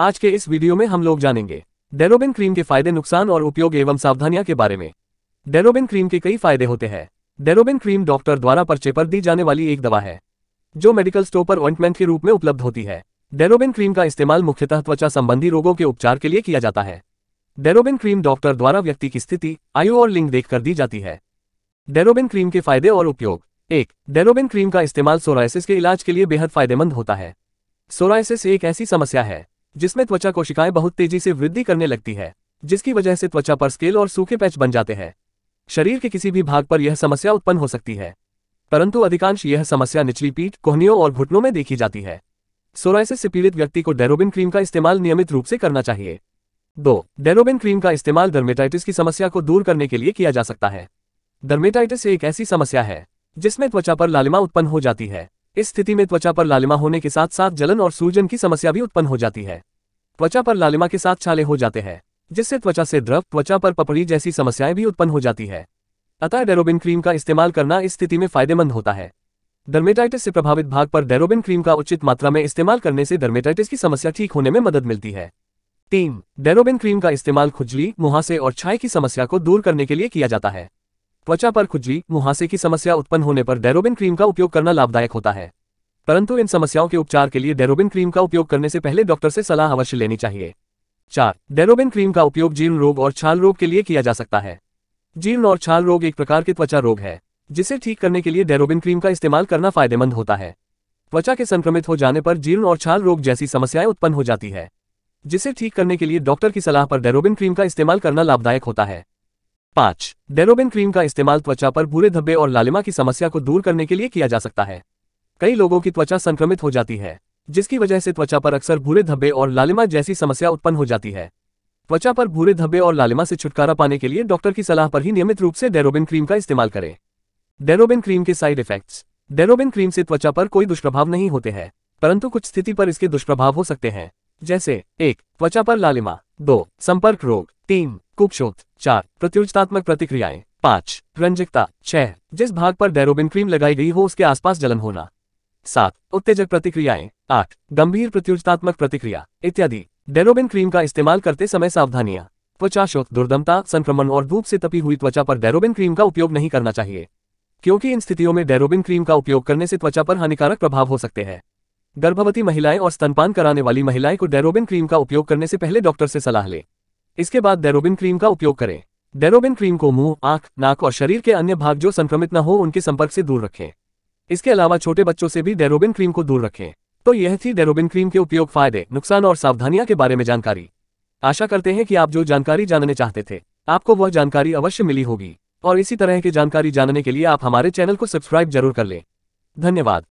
आज के इस वीडियो में हम लोग जानेंगे डेरोबिन क्रीम के फायदे नुकसान और उपयोग एवं सावधानियां के बारे में डेरोबिन क्रीम के कई फायदे होते हैं डेरोबिन क्रीम डॉक्टर द्वारा पर्चे पर दी जाने वाली एक दवा है जो मेडिकल स्टोर पर ऑइंटमेंट के रूप में उपलब्ध होती है डेरोबिन क्रीम का इस्तेमाल मुख्यतः त्वचा संबंधी रोगों के उपचार के लिए किया जाता है डेरोबिन क्रीम डॉक्टर द्वारा व्यक्ति की स्थिति आयु और लिंग देखकर दी जाती है डेरोबिन क्रीम के फायदे और उपयोग एक डेरोबिन क्रीम का इस्तेमाल सोराइसिस के इलाज के लिए बेहद फायदेमंद होता है सोराइसिस एक ऐसी समस्या है जिसमें त्वचा कोशिकाएं बहुत तेजी से वृद्धि करने लगती है जिसकी वजह से त्वचा पर स्केल और सूखे पैच बन जाते हैं शरीर के किसी भी भाग पर यह समस्या उत्पन्न हो सकती है परंतु अधिकांश यह समस्या निचली पीठ कोहनियों और घुटनों में देखी जाती है सोराइसिस से पीड़ित व्यक्ति को डेरोबिन क्रीम का इस्तेमाल नियमित रूप से करना चाहिए दो डेरोबिन क्रीम का इस्तेमाल डर्मेटाइटिस की समस्या को दूर करने के लिए किया जा सकता है डर्मेटाइटिस एक ऐसी समस्या है जिसमें त्वचा पर लालिमा उत्पन्न हो जाती है इस स्थिति में त्वचा पर लालिमा होने के साथ साथ जलन और सूजन की समस्या भी उत्पन्न हो जाती है त्वचा पर लालिमा के साथ छाले हो जाते हैं जिससे त्वचा से द्रव त्वचा पर पपड़ी जैसी समस्याएं भी उत्पन्न हो जाती है अतः डेरोबिन क्रीम का इस्तेमाल करना इस स्थिति में फायदेमंद होता है डर्मेटाइटिस से प्रभावित भाग पर डेरोबिन क्रीम का उचित मात्रा में इस्तेमाल करने से डर्मेटाइटिस की समस्या ठीक होने में मदद मिलती है तीन डेरोबिन क्रीम का इस्तेमाल खुजली मुहासे और छाए की समस्या को दूर करने के लिए किया जाता है त्वचा पर खुजली मुहासे की समस्या उत्पन्न होने पर डेरोबिन क्रीम का उपयोग करना लाभदायक होता है परंतु इन समस्याओं के उपचार के लिए डेरोबिन क्रीम का उपयोग करने से पहले डॉक्टर से सलाह अवश्य लेनी चाहिए चार डेरोबिन क्रीम का उपयोग जीर्ण रोग और छाल रोग के लिए किया जा सकता है जीर्ण और छाल रोग एक प्रकार के त्वचा रोग है जिसे ठीक करने के लिए डेरोबिन क्रीम का इस्तेमाल करना फायदेमंद होता है त्वचा के संक्रमित हो जाने पर जीर्ण और छाल रोग जैसी समस्याएं उत्पन्न हो जाती है जिसे ठीक करने के लिए डॉक्टर की सलाह पर डेरोबिन क्रीम का इस्तेमाल करना लाभदायक होता है पाँच डेरोबिन क्रीम का इस्तेमाल त्वचा पर भूरे धब्बे और लालिमा की समस्या को दूर करने के लिए किया जा सकता है कई लोगों की त्वचा संक्रमित हो जाती है जिसकी वजह से त्वचा पर अक्सर भूरे धब्बे और लालिमा जैसी समस्या उत्पन्न हो जाती है त्वचा पर भूरे धब्बे और लालिमा से छुटकारा पाने के लिए डॉक्टर की सलाह पर ही नियमित रूप से डेरोबिन क्रीम का इस्तेमाल करें डेरोबिन क्रीम के साइड इफेक्ट्स डेरोबिन क्रीम से त्वचा पर कोई दुष्प्रभाव नहीं होते हैं परंतु कुछ स्थिति पर इसके दुष्प्रभाव हो सकते हैं जैसे एक त्वचा पर लालिमा दो संपर्क रोग तीन कुपशोध चार प्रतियोगितात्मक प्रतिक्रियाएं पांच रंजकता छह जिस भाग पर डेरोबिन क्रीम लगाई गई हो उसके आसपास जलन होना सात उत्तेजक प्रतिक्रियाएं आठ गंभीर प्रतियोगितात्मक प्रतिक्रिया इत्यादि डेरोबिन क्रीम का इस्तेमाल करते समय सावधानियां त्वचा शोध दुर्दमता संक्रमण और धूप से तपी हुई त्वचा पर डेरोबिन क्रीम का उपयोग नहीं करना चाहिए क्योंकि इन स्थितियों में डेरोबिन क्रीम का उपयोग करने से त्वचा पर हानिकारक प्रभाव हो सकते हैं गर्भवती महिलाएं और स्तनपान कराने वाली महिलाएं को डेरोबिन क्रीम का उपयोग करने से पहले डॉक्टर से सलाह लें इसके बाद डेरोबिन क्रीम का उपयोग करें डेरोबिन क्रीम को मुंह, आंख, नाक और शरीर के अन्य भाग जो संक्रमित न हो उनके संपर्क से दूर रखें इसके अलावा छोटे बच्चों से भी डेरोबिन क्रीम को दूर रखें तो यह थी डेरोबिन क्रीम के उपयोग फायदे नुकसान और सावधानियां के बारे में जानकारी आशा करते हैं कि आप जो जानकारी जानने चाहते थे आपको वह जानकारी अवश्य मिली होगी और इसी तरह की जानकारी जानने के लिए आप हमारे चैनल को सब्सक्राइब जरूर कर लें धन्यवाद